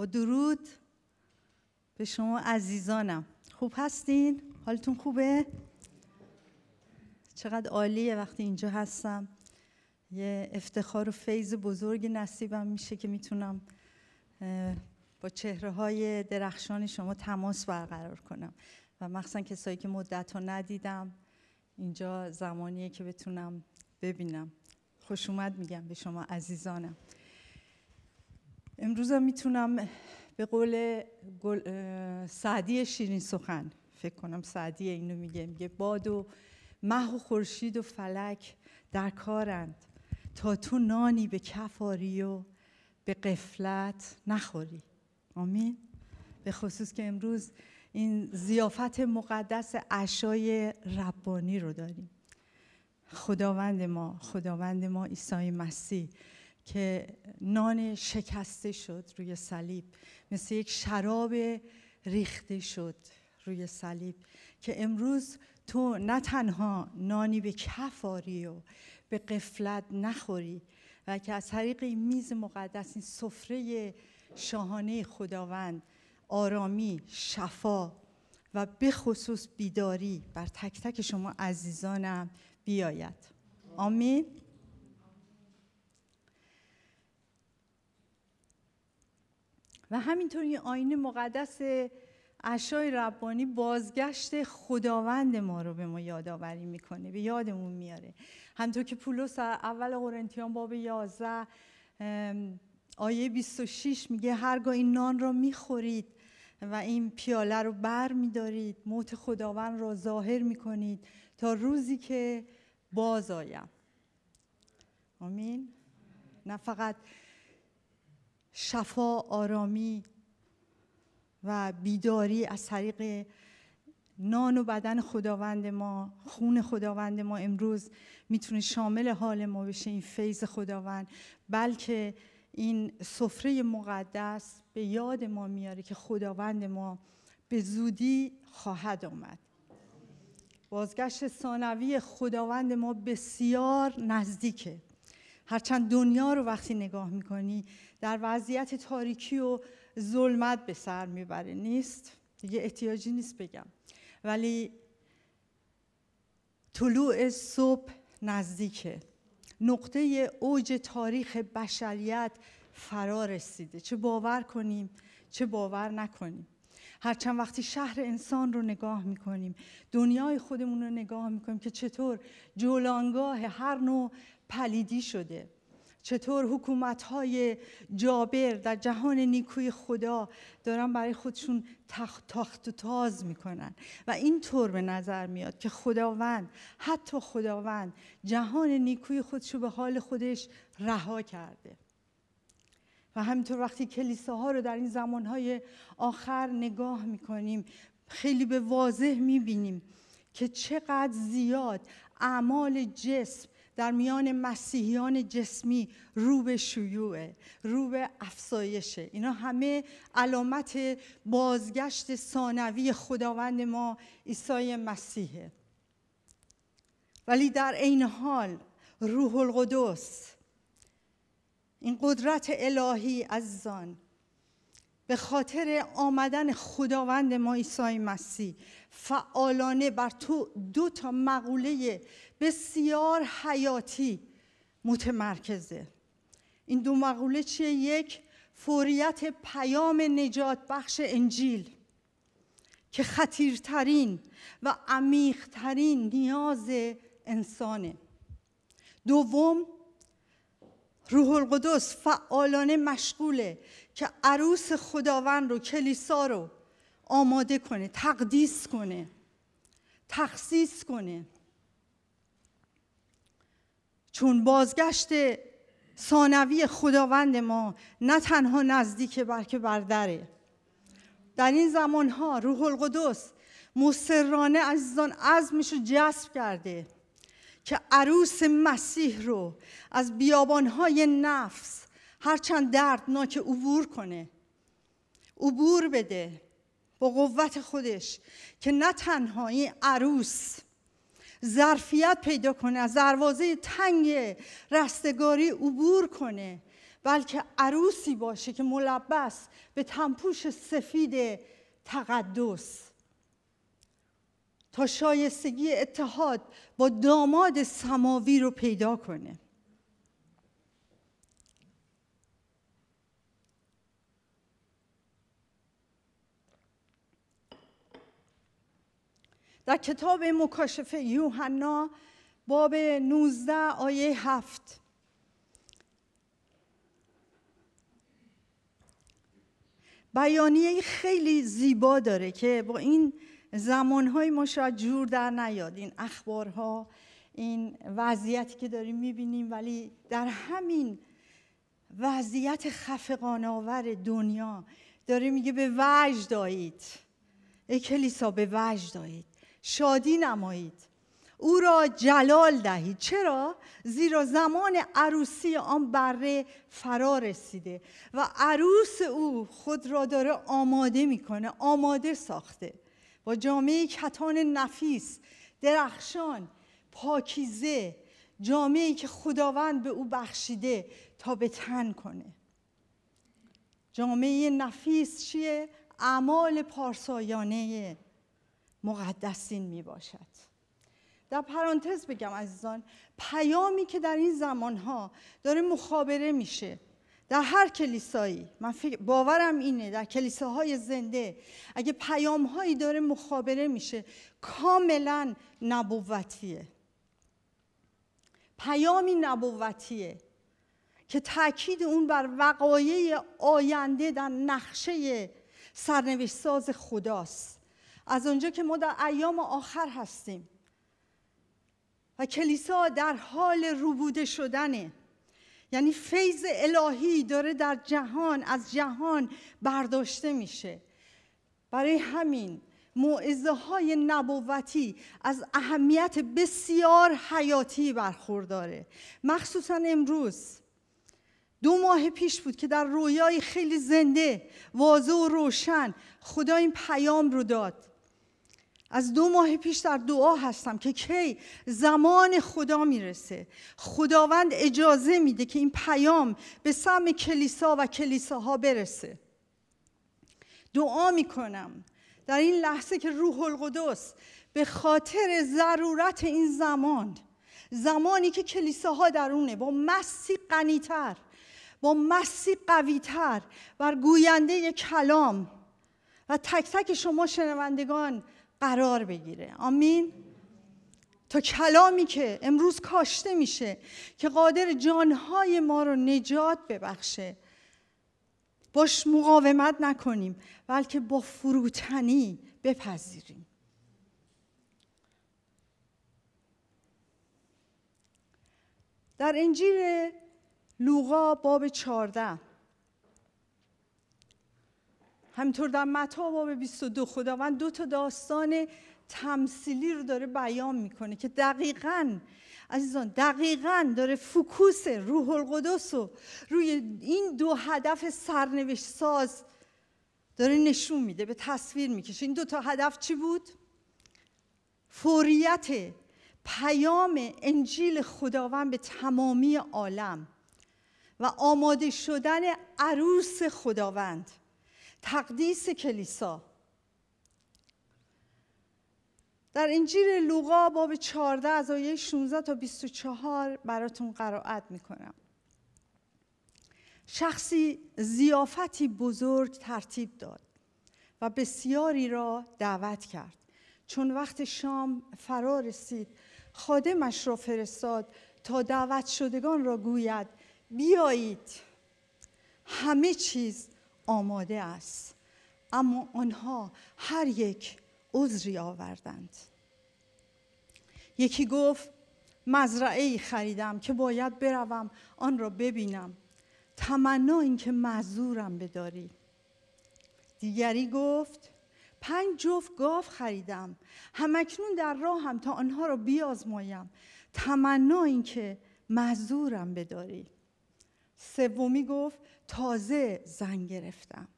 با درود به شما عزیزانم خوب هستین؟ حالتون خوبه؟ چقدر عالیه وقتی اینجا هستم یه افتخار و فیض بزرگ نصیبم میشه که میتونم با چهره های درخشان شما تماس برقرار کنم و مخصوصا کسایی که مدت ها ندیدم اینجا زمانیه که بتونم ببینم خوش اومد میگم به شما عزیزانم امروز میتونم به قول سعدی شیرین سخن فکر کنم سعدی اینو میگه میگه باد و مه و خورشید و فلک در کارند تا تو نانی به کفاری و به قفلت نخوری آمین به خصوص که امروز این زیافت مقدس عشای ربانی رو داریم خداوند ما خداوند ما عیسی مسیح که نان شکسته شد روی صلیب مثل یک شراب ریخته شد روی صلیب که امروز تو نه تنها نانی به کفاری و به قفلت نخوری و که از طریق میز مقدس این سفره شاهانه خداوند آرامی شفا و به خصوص بیداری بر تک تک شما عزیزانم بیاید آمین و همینطور این آینه مقدس اشای ربانی بازگشت خداوند ما رو به ما یادآوری میکنه به یادمون میاره همطور که پولس اول قرنتیان باب 11 آیه 26 میگه هرگاه این نان را میخورید و این پیاله رو بر میدارید موت خداوند را ظاهر میکنید تا روزی که باز آیم آمین نه فقط شفا آرامی و بیداری از طریق نان و بدن خداوند ما خون خداوند ما امروز میتونه شامل حال ما بشه این فیض خداوند بلکه این سفره مقدس به یاد ما میاره که خداوند ما به زودی خواهد آمد بازگشت ثانوی خداوند ما بسیار نزدیکه هرچند دنیا رو وقتی نگاه میکنی در وضعیت تاریکی و ظلمت به سر میبره نیست دیگه احتیاجی نیست بگم ولی طلوع صبح نزدیکه نقطه اوج تاریخ بشریت فرا رسیده چه باور کنیم چه باور نکنیم هرچند وقتی شهر انسان رو نگاه میکنیم دنیای خودمون رو نگاه میکنیم که چطور جولانگاه هر نوع پلیدی شده چطور حکومت های جابر در جهان نیکوی خدا دارن برای خودشون تخت تاخت و تاز میکنن و اینطور به نظر میاد که خداوند حتی خداوند جهان نیکوی خودشو به حال خودش رها کرده و همینطور وقتی کلیساها رو در این زمانهای آخر نگاه میکنیم خیلی به واضح میبینیم که چقدر زیاد اعمال جسم در میان مسیحیان جسمی رو به شیوعه رو به افزایشه اینا همه علامت بازگشت ثانوی خداوند ما عیسی مسیحه ولی در این حال روح القدس این قدرت الهی عزیزان به خاطر آمدن خداوند ما عیسی مسیح فعالانه بر تو دو تا مقوله بسیار حیاتی متمرکزه این دو مقوله چیه یک فوریت پیام نجات بخش انجیل که خطیرترین و عمیقترین نیاز انسانه دوم روح القدس فعالانه مشغوله که عروس خداوند رو کلیسا رو آماده کنه تقدیس کنه تخصیص کنه چون بازگشت ثانوی خداوند ما نه تنها نزدیک بلکه بر در این زمان ها روح القدس مسررانه عزیزان عزمش رو جذب کرده که عروس مسیح رو از بیابانهای نفس هرچند دردناک عبور کنه عبور بده با قوت خودش که نه تنها این عروس ظرفیت پیدا کنه از دروازه تنگ رستگاری عبور کنه بلکه عروسی باشه که ملبس به تنپوش سفید تقدس تا شایستگی اتحاد با داماد سماوی رو پیدا کنه در کتاب مکاشفه یوحنا باب 19 آیه 7 بیانیه خیلی زیبا داره که با این زمانهای ما شاید جور در نیاد این اخبارها این وضعیتی که داریم میبینیم ولی در همین وضعیت خفقان آور دنیا داریم میگه به وجد دایید ای کلیسا به وجد دایید شادی نمایید او را جلال دهید چرا زیرا زمان عروسی آن بره فرا رسیده و عروس او خود را داره آماده میکنه آماده ساخته با جامعه کتان نفیس درخشان پاکیزه جامعه که خداوند به او بخشیده تا به تن کنه جامعه نفیس چیه؟ اعمال پارسایانه مقدسین می باشد در پرانتز بگم عزیزان پیامی که در این زمان ها داره مخابره میشه در هر کلیسایی من فکر باورم اینه در کلیساهای زنده اگه پیام هایی داره مخابره میشه کاملا نبوتیه پیامی نبوتیه که تاکید اون بر وقایع آینده در نقشه سرنوشت ساز خداست از اونجا که ما در ایام آخر هستیم و کلیسا در حال روبوده شدنه یعنی فیض الهی داره در جهان از جهان برداشته میشه برای همین معزه های نبوتی از اهمیت بسیار حیاتی برخورداره مخصوصا امروز دو ماه پیش بود که در رویای خیلی زنده واضح و روشن خدا این پیام رو داد از دو ماه پیش در دعا هستم که کی زمان خدا میرسه خداوند اجازه میده که این پیام به سم کلیسا و کلیساها برسه دعا میکنم در این لحظه که روح القدس به خاطر ضرورت این زمان زمانی که کلیساها درونه با مسی غنیتر با مسی قویتر بر گوینده کلام و تک تک شما شنوندگان قرار بگیره آمین تا کلامی که امروز کاشته میشه که قادر جانهای ما رو نجات ببخشه باش مقاومت نکنیم بلکه با فروتنی بپذیریم در انجیل لوقا باب 14 همینطور در متا باب 22 خداوند دو تا داستان تمثیلی رو داره بیان میکنه که دقیقا عزیزان دقیقا داره فکوس روح القدس رو روی این دو هدف سرنوشت ساز داره نشون میده به تصویر میکشه این دو تا هدف چی بود؟ فوریت پیام انجیل خداوند به تمامی عالم و آماده شدن عروس خداوند تقدیس کلیسا در انجیل لوقا باب 14 از آیه 16 تا 24 براتون قرائت میکنم شخصی زیافتی بزرگ ترتیب داد و بسیاری را دعوت کرد چون وقت شام فرا رسید خادمش را فرستاد تا دعوت شدگان را گوید بیایید همه چیز آماده است اما آنها هر یک عذری آوردند یکی گفت مزرعه خریدم که باید بروم آن را ببینم تمنا اینکه مزورم بداری دیگری گفت پنج جفت گاو خریدم همکنون در راهم تا آنها را بیازمایم تمنا اینکه مزورم بداری سومی گفت تازه زن گرفتم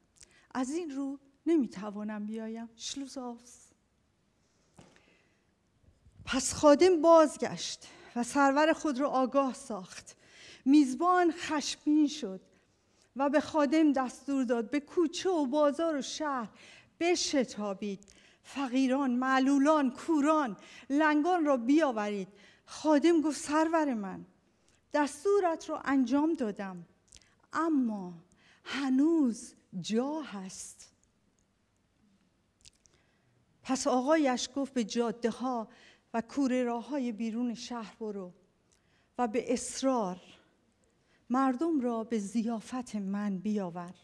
از این رو نمیتوانم بیایم شلوزافس پس خادم بازگشت و سرور خود را آگاه ساخت میزبان خشمگین شد و به خادم دستور داد به کوچه و بازار و شهر بشتابید فقیران معلولان کوران لنگان را بیاورید خادم گفت سرور من دستورت را انجام دادم اما هنوز جا هست پس آقایش گفت به جاده ها و کوره راه های بیرون شهر برو و به اصرار مردم را به زیافت من بیاور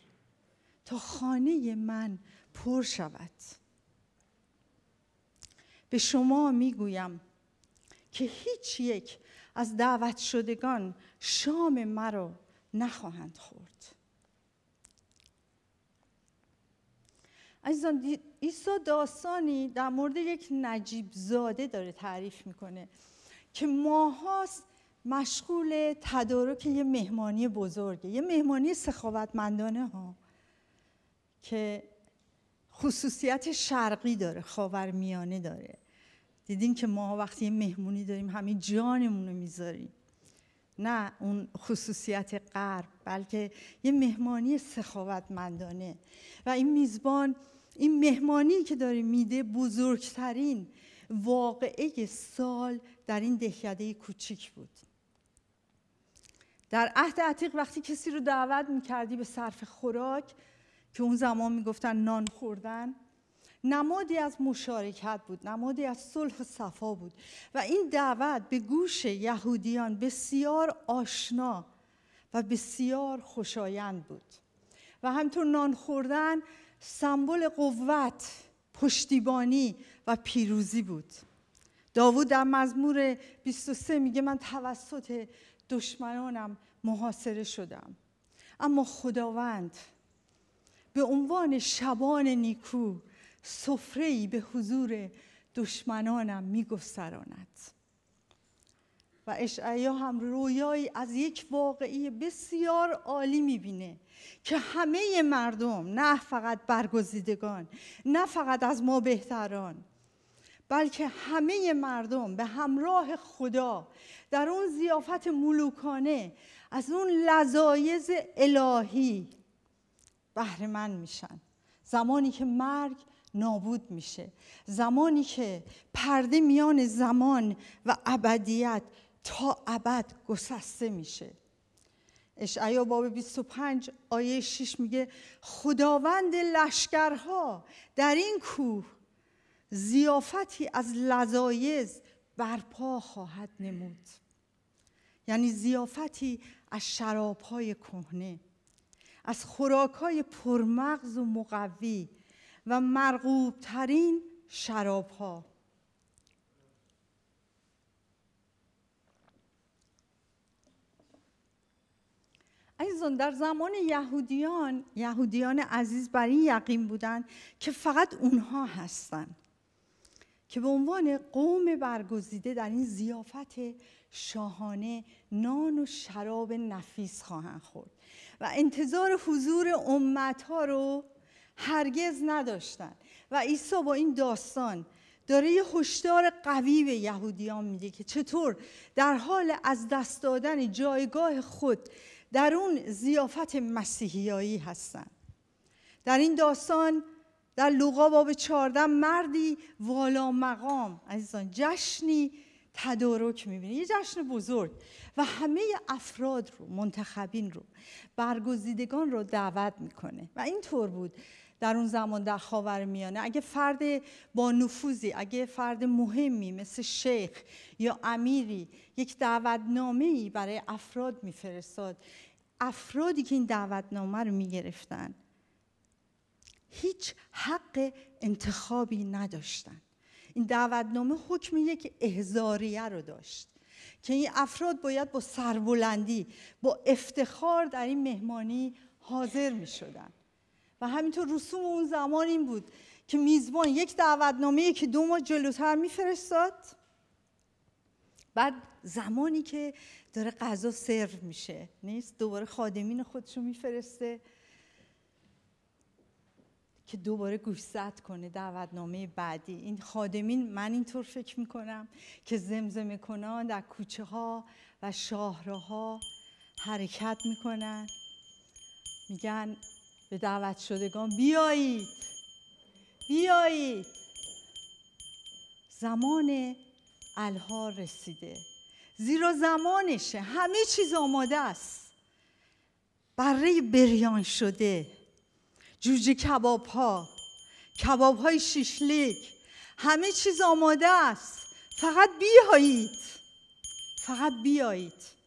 تا خانه من پر شود به شما میگویم که هیچ یک از دعوت شدگان شام مرا نخواهند خورد عزیزان ایسا داستانی در مورد یک نجیب زاده داره تعریف میکنه که ماهاست مشغول تدارک یه مهمانی بزرگه یه مهمانی سخاوتمندانه ها که خصوصیت شرقی داره خاورمیانه داره دیدین که ما وقتی یه مهمونی داریم همین جانمون رو میذاریم نه اون خصوصیت غرب بلکه یه مهمانی سخاوتمندانه و این میزبان این مهمانی که داره میده بزرگترین واقعه سال در این دهکده کوچیک بود در عهد عتیق وقتی کسی رو دعوت میکردی به صرف خوراک که اون زمان میگفتن نان خوردن نمادی از مشارکت بود نمادی از صلح و صفا بود و این دعوت به گوش یهودیان بسیار آشنا و بسیار خوشایند بود و همطور نان خوردن سمبل قوت پشتیبانی و پیروزی بود داوود در مزمور 23 میگه من توسط دشمنانم محاصره شدم اما خداوند به عنوان شبان نیکو سفره به حضور دشمنانم میگستراند و اشعیا هم رویایی از یک واقعی بسیار عالی میبینه که همه مردم نه فقط برگزیدگان نه فقط از ما بهتران بلکه همه مردم به همراه خدا در اون زیافت ملوکانه از اون لذایز الهی بهره میشن زمانی که مرگ نابود میشه زمانی که پرده میان زمان و ابدیت تا ابد گسسته میشه اشعیا باب 25 آیه 6 میگه خداوند لشکرها در این کوه زیافتی از لذایز برپا خواهد نمود یعنی زیافتی از شرابهای کهنه از خوراکهای پرمغز و مقوی و مرغوب ترین شراب ها عزیزان در زمان یهودیان یهودیان عزیز بر این یقین بودند که فقط اونها هستند که به عنوان قوم برگزیده در این زیافت شاهانه نان و شراب نفیس خواهند خورد و انتظار حضور امت ها رو هرگز نداشتن و عیسی با این داستان داره یه هشدار قوی به یهودیان میده که چطور در حال از دست دادن جایگاه خود در اون زیافت مسیحیایی هستند در این داستان در لوقا باب 14 مردی والا مقام عزیزان جشنی تدارک میبینه یه جشن بزرگ و همه افراد رو منتخبین رو برگزیدگان رو دعوت میکنه و اینطور بود در اون زمان در خاور میانه اگه فرد با نفوذی اگه فرد مهمی مثل شیخ یا امیری یک دعوتنامه ای برای افراد میفرستاد افرادی که این دعوتنامه رو میگرفتن هیچ حق انتخابی نداشتن این دعوتنامه حکم یک احزاریه رو داشت که این افراد باید با سربلندی با افتخار در این مهمانی حاضر می شدن و همینطور رسوم اون زمان این بود که میزبان یک دعوتنامه که دو ماه جلوتر میفرستاد بعد زمانی که داره غذا سرو میشه نیست دوباره خادمین خودشو میفرسته که دوباره گوشزد کنه دعوتنامه بعدی این خادمین من اینطور فکر میکنم که زمزمه کنان در کوچه ها و ها حرکت میکنن میگن به دعوت شدگان بیایید بیایید زمان الها رسیده زیرا زمانشه همه چیز آماده است برای بریان شده جوجه کباب ها کباب های شیشلیک همه چیز آماده است فقط بیایید فقط بیایید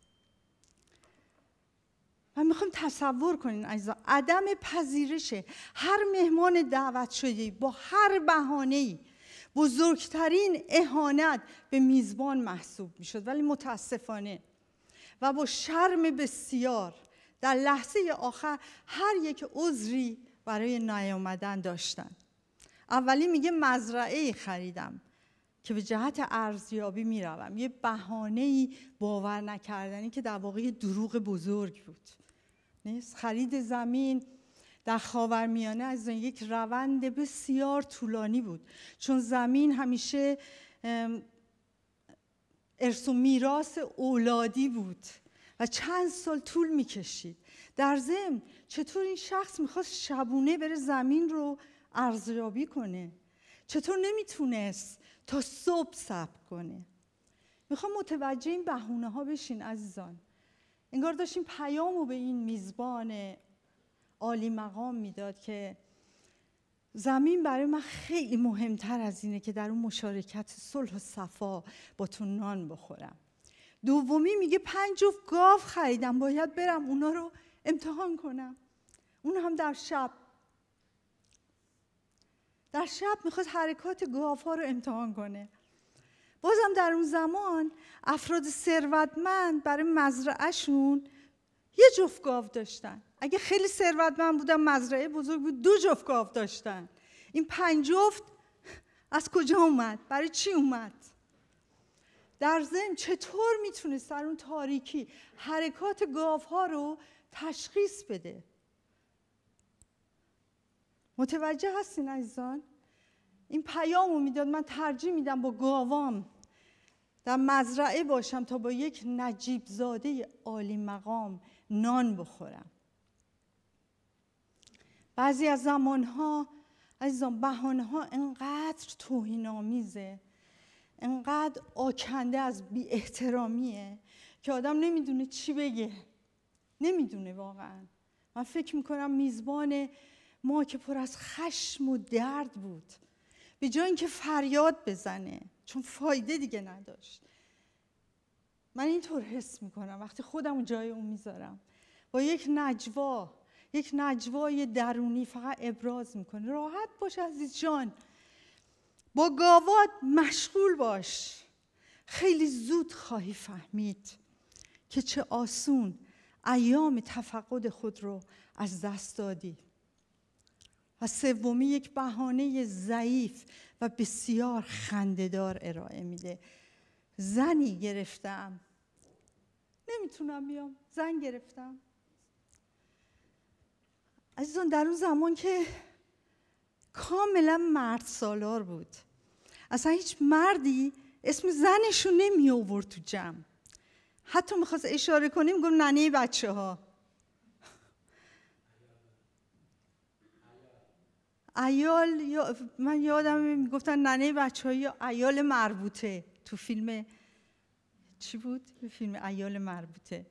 من میخوام تصور کنین عزیزان عدم پذیرش هر مهمان دعوت شده با هر بهانه‌ای بزرگترین اهانت به میزبان محسوب میشد ولی متاسفانه و با شرم بسیار در لحظه آخر هر یک عذری برای نیامدن داشتن اولی میگه مزرعه خریدم که به جهت ارزیابی میروم یه بهانه باور نکردنی که در واقع دروغ بزرگ بود نیست خرید زمین در خاورمیانه از یک روند بسیار طولانی بود چون زمین همیشه ارث و میراث اولادی بود و چند سال طول میکشید در ضمن چطور این شخص میخواست شبونه بره زمین رو ارزیابی کنه چطور نمیتونست تا صبح صبر کنه میخوام متوجه این بهونه ها بشین عزیزان انگار این پیام رو به این میزبان عالی مقام میداد که زمین برای من خیلی مهمتر از اینه که در اون مشارکت صلح و صفا با تو نان بخورم دومی میگه پنج جفت گاو خریدم باید برم اونا رو امتحان کنم اون هم در شب در شب میخواد حرکات ها رو امتحان کنه بازم در اون زمان افراد ثروتمند برای مزرعهشون یه جفت گاو داشتن اگه خیلی ثروتمند بودن مزرعه بزرگ بود دو جفت گاو داشتن این پنج جفت از کجا اومد برای چی اومد در ضمن چطور میتونه سر اون تاریکی حرکات گاوها رو تشخیص بده متوجه هستین عزیزان این پیام رو میداد من ترجیح میدم با گاوام در مزرعه باشم تا با یک نجیب زاده عالی مقام نان بخورم بعضی از زمانها عزیزان بهانه ها انقدر آمیزه، انقدر آکنده از بی احترامیه که آدم نمیدونه چی بگه نمیدونه واقعا من فکر میکنم میزبان ما که پر از خشم و درد بود به جای اینکه فریاد بزنه چون فایده دیگه نداشت من اینطور حس میکنم وقتی خودم جای اون میذارم با یک نجوا یک نجوای درونی فقط ابراز میکنه راحت باش عزیز جان با گاوات مشغول باش خیلی زود خواهی فهمید که چه آسون ایام تفقد خود رو از دست دادی و سومی یک بهانه ضعیف و بسیار خندهدار ارائه میده زنی گرفتم نمیتونم بیام زن گرفتم عزیزان در اون زمان که کاملا مرد سالار بود اصلا هیچ مردی اسم زنشو نمی آورد تو جمع حتی میخواست اشاره کنیم گفت ننه بچه ها ایال من یادم میگفتن ننه بچه های ایال مربوطه تو فیلم چی بود؟ فیلم ایال مربوطه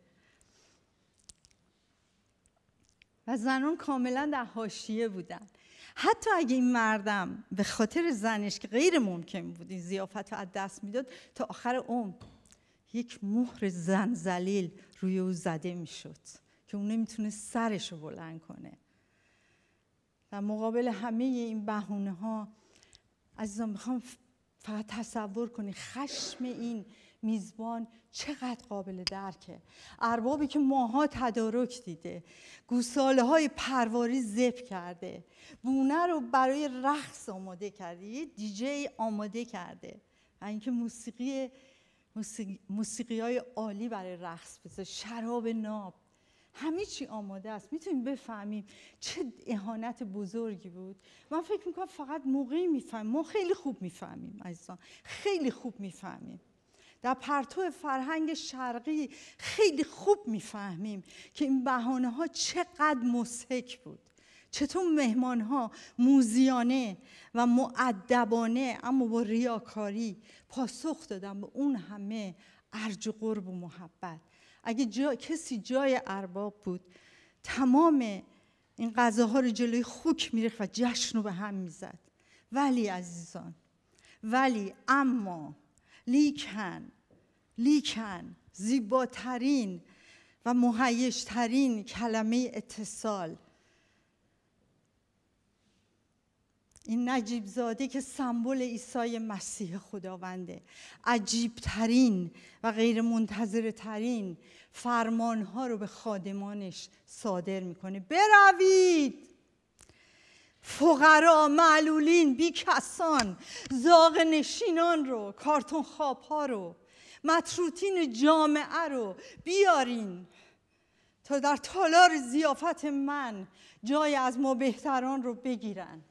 و زنان کاملا در حاشیه بودن حتی اگه این مردم به خاطر زنش که غیر ممکن بود این زیافت رو از دست میداد تا آخر عمر یک مهر زن زلیل روی او زده میشد که اون نمیتونه سرش رو بلند کنه و مقابل همه این بهونه ها عزیزان میخوام فقط تصور کنی خشم این میزبان چقدر قابل درکه اربابی که ماها تدارک دیده گوساله های پرواری زب کرده بونه رو برای رقص آماده کرده یه دیجی آماده کرده و اینکه موسیقی موسیقی, های عالی برای رقص بذاره شراب ناب همه چی آماده است میتونیم بفهمیم چه اهانت بزرگی بود من فکر میکنم فقط موقعی میفهمیم ما خیلی خوب میفهمیم عزیزان خیلی خوب میفهمیم در پرتو فرهنگ شرقی خیلی خوب میفهمیم که این بهانه ها چقدر مسحک بود چطور مهمان ها موزیانه و معدبانه اما با ریاکاری پاسخ دادن به اون همه ارج و قرب و محبت اگه کسی جای ارباب بود تمام این غذاها رو جلوی خوک میریخت و جشن رو به هم میزد ولی عزیزان ولی اما لیکن لیکن زیباترین و مهیشترین کلمه اتصال این نجیب زاده که سمبل ایسای مسیح خداونده عجیب ترین و غیر منتظر ترین فرمان ها رو به خادمانش صادر میکنه بروید فقرا معلولین بیکسان زاغ نشینان رو کارتون خواب ها رو متروتین جامعه رو بیارین تا در تالار زیافت من جای از ما بهتران رو بگیرن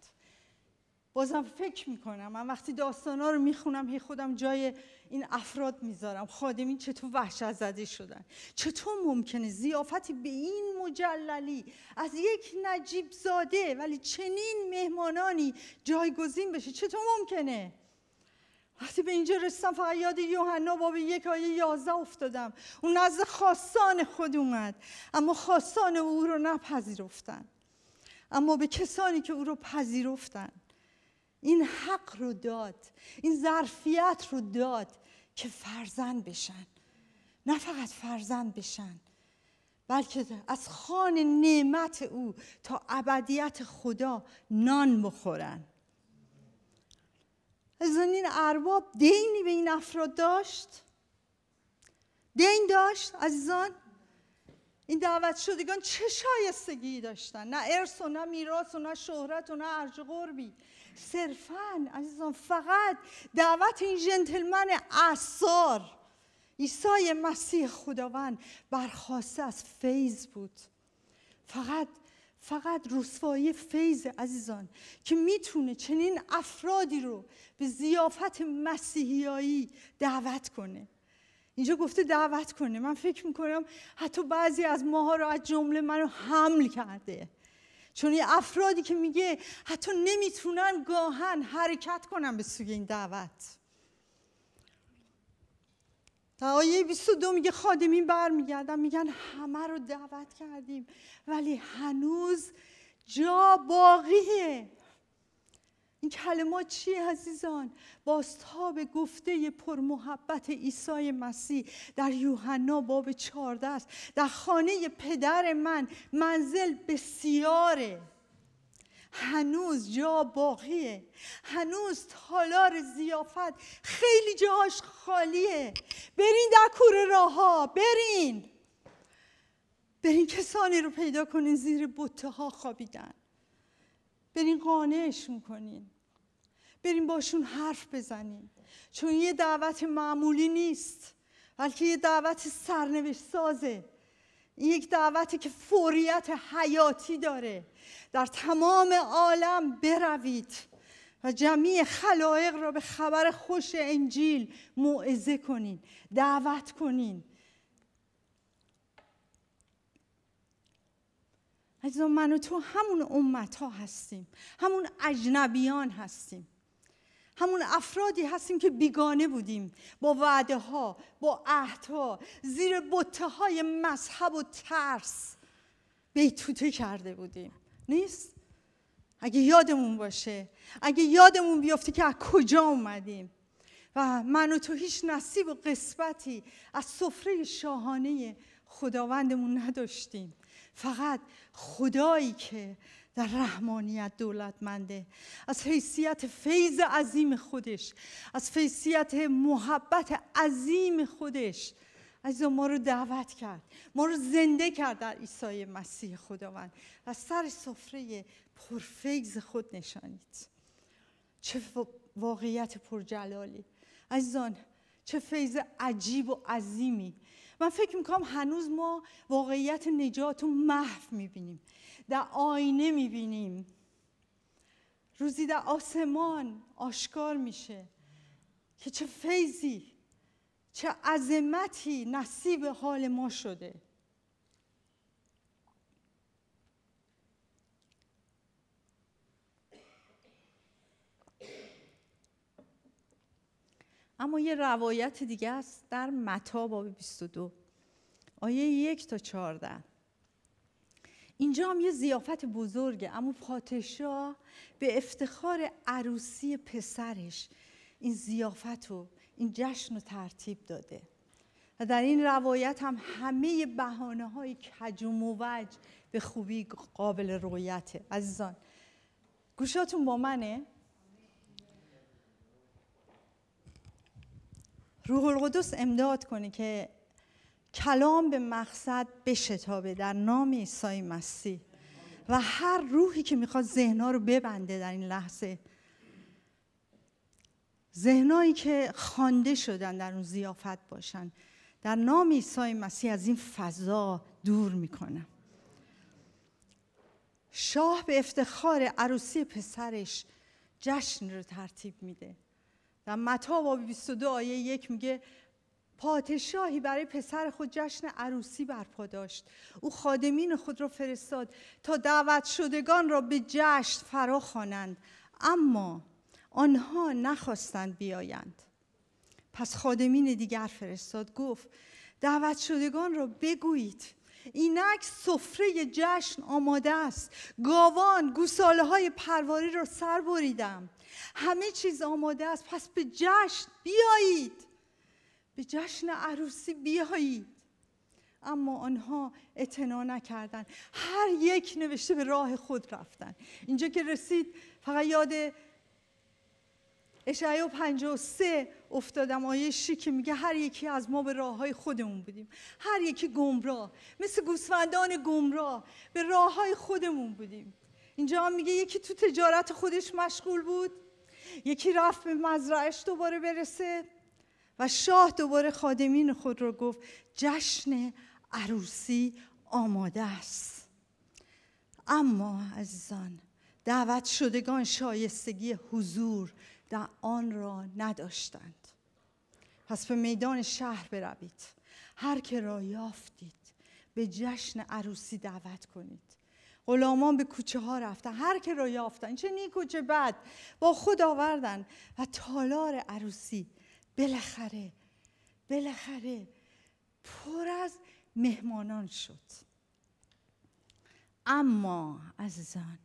بازم فکر میکنم من وقتی داستانا رو میخونم هی خودم جای این افراد میذارم خادمین چطور وحشت زده شدن چطور ممکنه زیافتی به این مجللی از یک نجیب زاده ولی چنین مهمانانی جایگزین بشه چطور ممکنه وقتی به اینجا رسیدم فقط یاد یوحنا باب یک آیه یازده افتادم اون نزد خواستان خود اومد اما خواستان او رو نپذیرفتن اما به کسانی که او رو پذیرفتن این حق رو داد این ظرفیت رو داد که فرزند بشن نه فقط فرزند بشن بلکه از خان نعمت او تا ابدیت خدا نان بخورن از این ارباب دینی به این افراد داشت دین داشت عزیزان این دعوت شدگان چه شایستگی داشتن نه ارث و نه میراث و نه شهرت و نه ارج قربی صرفا عزیزان فقط دعوت این جنتلمن اثار عیسی مسیح خداوند برخواسته از فیض بود فقط فقط رسوایی فیض عزیزان که میتونه چنین افرادی رو به زیافت مسیحیایی دعوت کنه اینجا گفته دعوت کنه من فکر میکنم حتی بعضی از ماها رو از جمله منو حمل کرده چون یه افرادی که میگه حتی نمیتونن گاهن حرکت کنن به سوی این دعوت تا آیه 22 میگه خادمین برمیگردن میگن همه رو دعوت کردیم ولی هنوز جا باقیه این کلمات چیه عزیزان باستاب گفته پرمحبت ایسای مسیح در یوحنا باب 14 است در خانه پدر من منزل بسیاره هنوز جا باقیه هنوز تالار زیافت خیلی جاش خالیه برین در کور راه ها برین برین کسانی رو پیدا کنین زیر بوته ها خوابیدن برین قانعشون میکنین بریم باشون حرف بزنیم چون یه دعوت معمولی نیست بلکه یه دعوت سرنوشت سازه این یک دعوتی که فوریت حیاتی داره در تمام عالم بروید و جمعی خلایق را به خبر خوش انجیل موعظه کنین دعوت کنین عزیزان من و تو همون امت ها هستیم همون اجنبیان هستیم همون افرادی هستیم که بیگانه بودیم با وعده ها با عهدها زیر بطه های مذهب و ترس بیتوته کرده بودیم نیست؟ اگه یادمون باشه اگه یادمون بیفته که از کجا اومدیم و من و تو هیچ نصیب و قسمتی از سفره شاهانه خداوندمون نداشتیم فقط خدایی که در رحمانیت دولتمنده از حیثیت فیض عظیم خودش از حیثیت محبت عظیم خودش عزیزا ما رو دعوت کرد ما رو زنده کرد در عیسی مسیح خداوند و سر سفره پرفیض خود نشانید چه واقعیت پرجلالی عزیزان چه فیض عجیب و عظیمی من فکر میکنم هنوز ما واقعیت نجات رو محو میبینیم در آینه میبینیم روزی در آسمان آشکار میشه که چه فیضی چه عظمتی نصیب حال ما شده اما یه روایت دیگه است در متا باب 22 آیه یک تا 14 اینجا هم یه زیافت بزرگه اما پادشاه به افتخار عروسی پسرش این زیافت و این جشن رو ترتیب داده و در این روایت هم همه بحانه های کج و موج به خوبی قابل رویته عزیزان گوشاتون با منه روح القدس امداد کنه که کلام به مقصد بشتابه در نام عیسی مسیح و هر روحی که میخواد ذهنها رو ببنده در این لحظه ذهنایی که خوانده شدن در اون زیافت باشن در نام عیسی مسیح از این فضا دور میکنم شاه به افتخار عروسی پسرش جشن رو ترتیب میده در متا باب 22 آیه یک میگه پادشاهی برای پسر خود جشن عروسی برپا داشت او خادمین خود را فرستاد تا دعوت شدگان را به جشن فرا خوانند اما آنها نخواستند بیایند پس خادمین دیگر فرستاد گفت دعوت شدگان را بگویید اینک سفره جشن آماده است گاوان گوساله های پرواری را سر بریدم همه چیز آماده است پس به جشن بیایید به جشن عروسی بیایید اما آنها اعتنا نکردند هر یک نوشته به راه خود رفتن اینجا که رسید فقط یاد اشعیا 53 افتادم آیه که میگه هر یکی از ما به راه های خودمون بودیم هر یکی گمراه مثل گوسفندان گمراه به راه های خودمون بودیم اینجا هم میگه یکی تو تجارت خودش مشغول بود یکی رفت به مزرعش دوباره برسه و شاه دوباره خادمین خود را گفت جشن عروسی آماده است اما عزیزان دعوت شدگان شایستگی حضور در آن را نداشتند پس به میدان شهر بروید هر که را یافتید به جشن عروسی دعوت کنید غلامان به کوچه ها رفتن هر که را یافتن چه و چه بد با خود آوردن و تالار عروسی بالاخره بالاخره پر از مهمانان شد اما عزیزان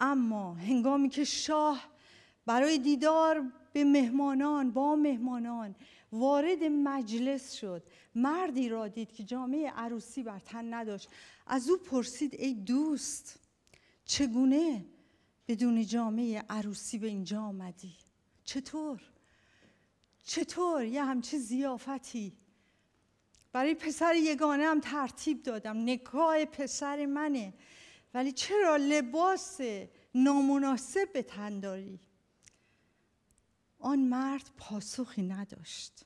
اما هنگامی که شاه برای دیدار به مهمانان با مهمانان وارد مجلس شد مردی را دید که جامعه عروسی بر تن نداشت از او پرسید ای دوست چگونه بدون جامعه عروسی به اینجا آمدی چطور چطور یه همچه زیافتی برای پسر یگانه هم ترتیب دادم نکاه پسر منه ولی چرا لباس نامناسب به تن داری آن مرد پاسخی نداشت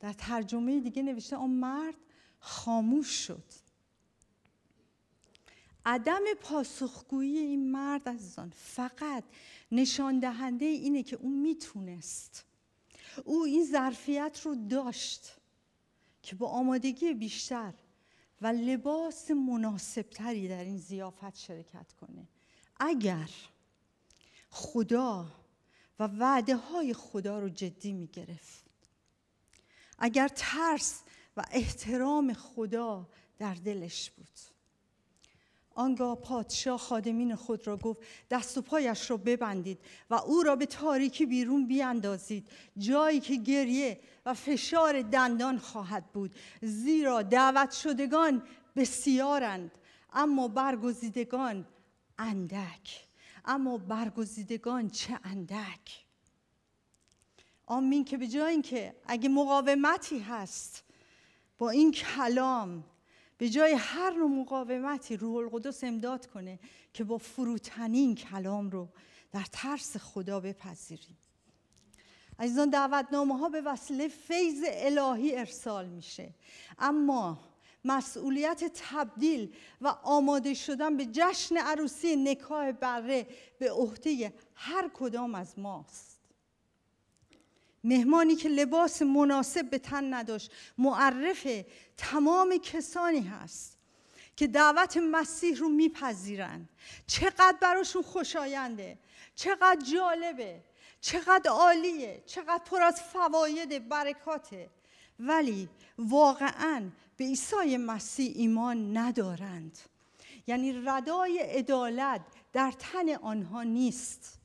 در ترجمه دیگه نوشته آن مرد خاموش شد عدم پاسخگویی این مرد عزیزان فقط نشان دهنده اینه که او میتونست او این ظرفیت رو داشت که با آمادگی بیشتر و لباس مناسبتری در این زیافت شرکت کنه اگر خدا و وعده های خدا رو جدی می گرفت. اگر ترس و احترام خدا در دلش بود آنگاه پادشاه خادمین خود را گفت دست و پایش را ببندید و او را به تاریکی بیرون بیاندازید جایی که گریه و فشار دندان خواهد بود زیرا دعوت شدگان بسیارند اما برگزیدگان اندک اما برگزیدگان چه اندک آمین که به جای اینکه اگه مقاومتی هست با این کلام به جای هر نوع مقاومتی روح القدس امداد کنه که با فروتنی این کلام رو در ترس خدا بپذیریم عزیزان دعوتنامه ها به وسیله فیض الهی ارسال میشه اما مسئولیت تبدیل و آماده شدن به جشن عروسی نکاه بره به عهده هر کدام از ماست مهمانی که لباس مناسب به تن نداشت معرف تمام کسانی هست که دعوت مسیح رو میپذیرند چقدر براشون خوشاینده چقدر جالبه چقدر عالیه چقدر پر از فواید برکاته ولی واقعا به عیسی مسیح ایمان ندارند یعنی ردای عدالت در تن آنها نیست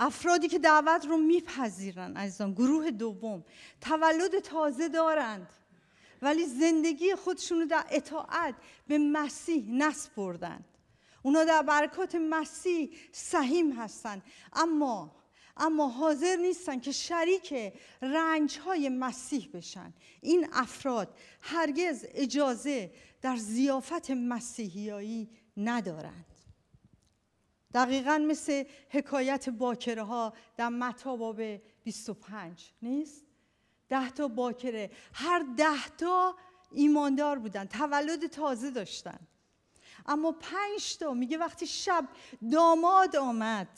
افرادی که دعوت رو میپذیرن عزیزان گروه دوم تولد تازه دارند ولی زندگی خودشون رو در اطاعت به مسیح نسپردند اونا در برکات مسیح سهیم هستند اما اما حاضر نیستن که شریک رنجهای مسیح بشن این افراد هرگز اجازه در زیافت مسیحیایی ندارند دقیقا مثل حکایت باکره ها در متا باب 25 نیست ده تا باکره هر ده تا ایماندار بودن تولد تازه داشتن اما پنج تا میگه وقتی شب داماد آمد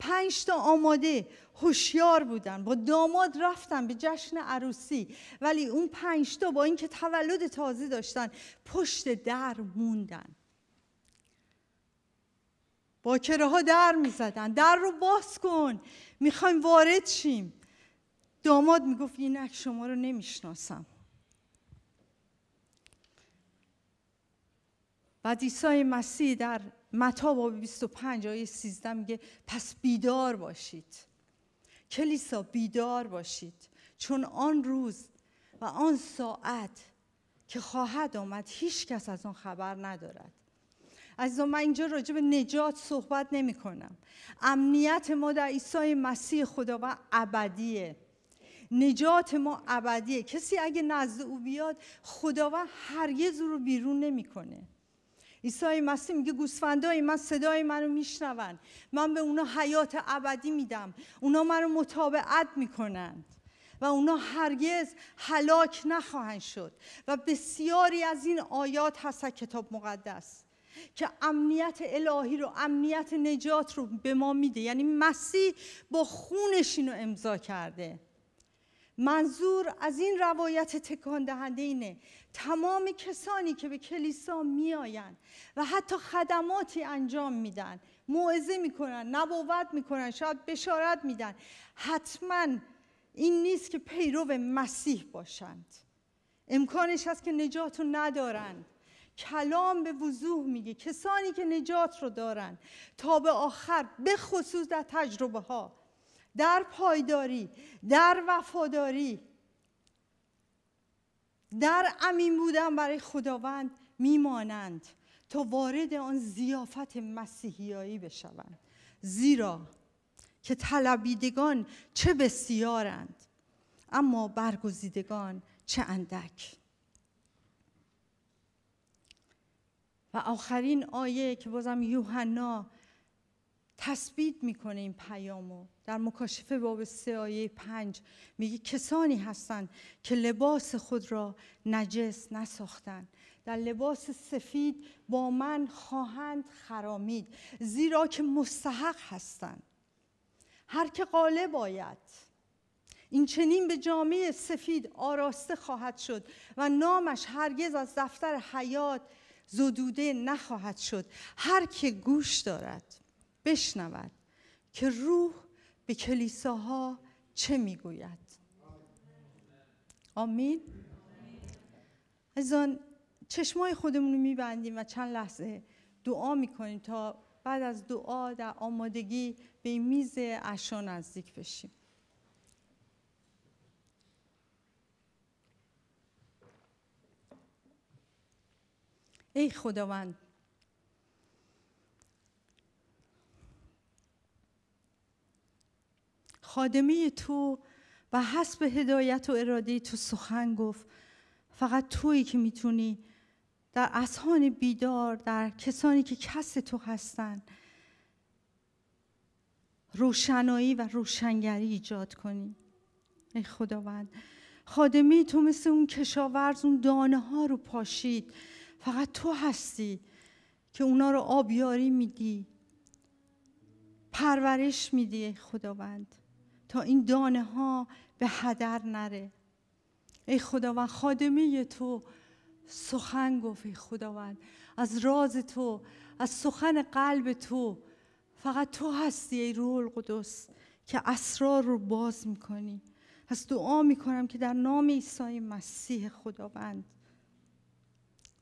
پنج تا آماده هوشیار بودن با داماد رفتن به جشن عروسی ولی اون پنج تا با اینکه تولد تازه داشتن پشت در موندن با کره ها در می زدن. در رو باز کن میخوایم وارد شیم داماد میگفت اینک شما رو نمیشناسم بعد عیسی مسیح در متا با 25 آیه 13 میگه پس بیدار باشید کلیسا بیدار باشید چون آن روز و آن ساعت که خواهد آمد هیچ کس از آن خبر ندارد از من اینجا راجع به نجات صحبت نمی کنم امنیت ما در عیسی مسیح خداوند ابدیه نجات ما ابدیه کسی اگه نزد او بیاد خداوند هرگز او رو بیرون نمیکنه عیسی مسیح میگه گوسفندای من صدای منو میشنون من به اونا حیات ابدی میدم اونا منو متابعت میکنند و اونا هرگز هلاک نخواهند شد و بسیاری از این آیات هست کتاب مقدس که امنیت الهی رو امنیت نجات رو به ما میده یعنی مسیح با خونش اینو امضا کرده منظور از این روایت تکان دهنده اینه تمام کسانی که به کلیسا میآیند و حتی خدماتی انجام میدن موعظه میکنن نبوت میکنن شاید بشارت میدن حتما این نیست که پیرو مسیح باشند امکانش هست که نجات رو ندارند کلام به وضوح میگه کسانی که نجات رو دارند تا به آخر به خصوص در تجربه ها در پایداری در وفاداری در امین بودن برای خداوند میمانند تا وارد آن زیافت مسیحیایی بشوند زیرا که طلبیدگان چه بسیارند اما برگزیدگان چه اندک و آخرین آیه که بازم یوحنا تثبیت میکنه این پیامو در مکاشفه باب سه آیه پنج میگه کسانی هستند که لباس خود را نجس نساختند در لباس سفید با من خواهند خرامید زیرا که مستحق هستند هر که قالب آید این چنین به جامعه سفید آراسته خواهد شد و نامش هرگز از دفتر حیات زدوده نخواهد شد هر که گوش دارد بشنود که روح به کلیساها چه میگوید آمین از آن چشمای خودمون رو میبندیم و چند لحظه دعا میکنیم تا بعد از دعا در آمادگی به میز عشا نزدیک بشیم ای خداوند خادمی تو و حسب هدایت و اراده تو سخن گفت فقط تویی که میتونی در اذهان بیدار در کسانی که کس تو هستن روشنایی و روشنگری ایجاد کنی ای خداوند خادمی تو مثل اون کشاورز اون دانه ها رو پاشید فقط تو هستی که اونا رو آبیاری میدی پرورش میدی خداوند تا این دانه ها به هدر نره ای خداوند خادمه تو سخن گفت ای خداوند از راز تو از سخن قلب تو فقط تو هستی ای روح القدس که اسرار رو باز میکنی پس دعا میکنم که در نام عیسی مسیح خداوند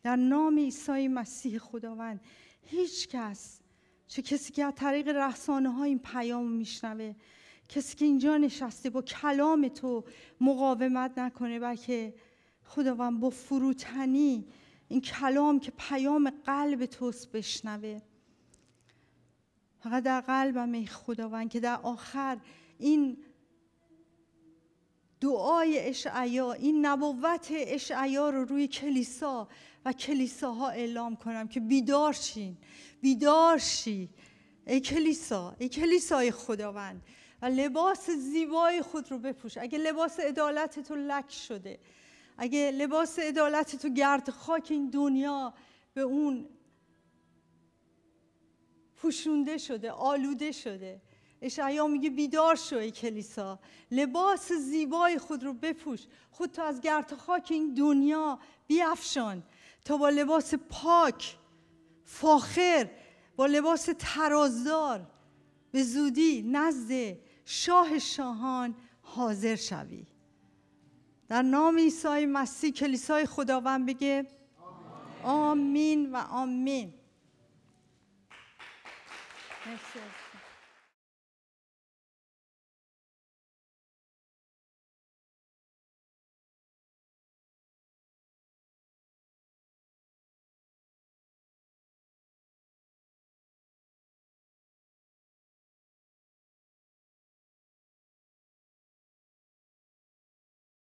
در نام عیسی مسیح خداوند هیچ کس چه کسی که از طریق رسانه ها این پیام میشنوه کسی که اینجا نشسته با کلام تو مقاومت نکنه بلکه خداوند با فروتنی این کلام که پیام قلب توست بشنوه فقط در قلبم ای خداوند که در آخر این دعای اشعیا این نبوت اشعیا رو روی کلیسا و کلیساها اعلام کنم که بیدار شین بیدار شی ای کلیسا ای کلیسای خداوند و لباس زیبای خود رو بپوش اگه لباس عدالت تو لک شده اگه لباس عدالت تو گرد خاک این دنیا به اون پوشونده شده آلوده شده اشعیا میگه بیدار شو ای کلیسا لباس زیبای خود رو بپوش خود تو از گرد خاک این دنیا بیافشان تا با لباس پاک فاخر با لباس ترازدار به زودی نزد شاه شاهان حاضر شوی در نام عیسی مسیح کلیسای خداوند بگه آمین, و آمین